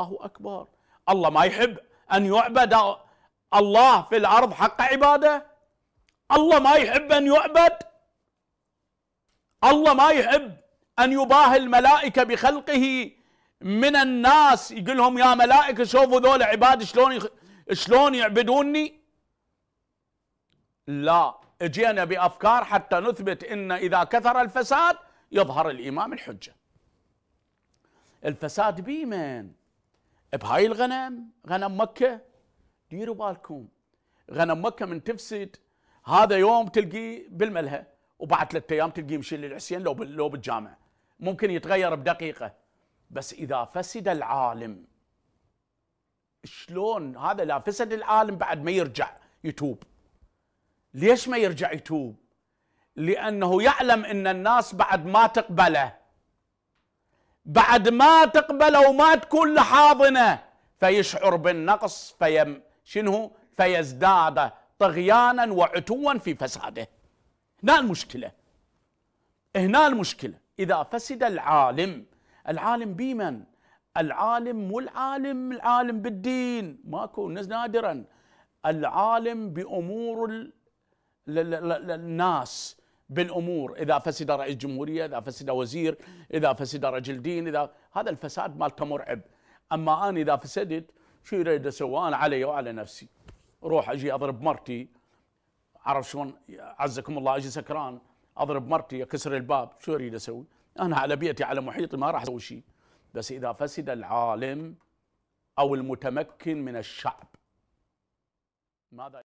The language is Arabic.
الله أكبر الله ما يحب أن يعبد الله في الأرض حق عبادة الله ما يحب أن يعبد الله ما يحب أن يباهي الملائكة بخلقه من الناس يقول لهم يا ملائكة شوفوا ذول عباد شلون شلون يعبدوني لا اجينا بافكار حتى نثبت ان اذا كثر الفساد يظهر الامام الحجه الفساد بيمن بهاي الغنم غنم مكة ديروا بالكم غنم مكة من تفسد هذا يوم تلقيه بالملهى وبعد ثلاثة أيام تلقيه مشي للحسين لو لو بالجامعة ممكن يتغير بدقيقة بس إذا فسد العالم شلون هذا لا فسد العالم بعد ما يرجع يتوب ليش ما يرجع يتوب لأنه يعلم أن الناس بعد ما تقبله بعد ما تقبل أو ما تكون لحاضنة فيشعر بالنقص فيم شنو فيزداد طغيانا وعتوا في فساده هنا المشكلة هنا المشكلة إذا فسد العالم العالم بمن العالم مو العالم العالم بالدين ماكو نادرا العالم بأمور الناس بالامور اذا فسد رئيس جمهوريه اذا فسد وزير اذا فسد رجل دين اذا هذا الفساد مالته مرعب اما انا اذا فسدت شو يريد اسوي انا علي وعلى نفسي روح اجي اضرب مرتي عرف شلون عزكم الله اجي سكران اضرب مرتي اكسر الباب شو اريد اسوي؟ انا على بيتي على محيطي ما راح اسوي شيء بس اذا فسد العالم او المتمكن من الشعب ماذا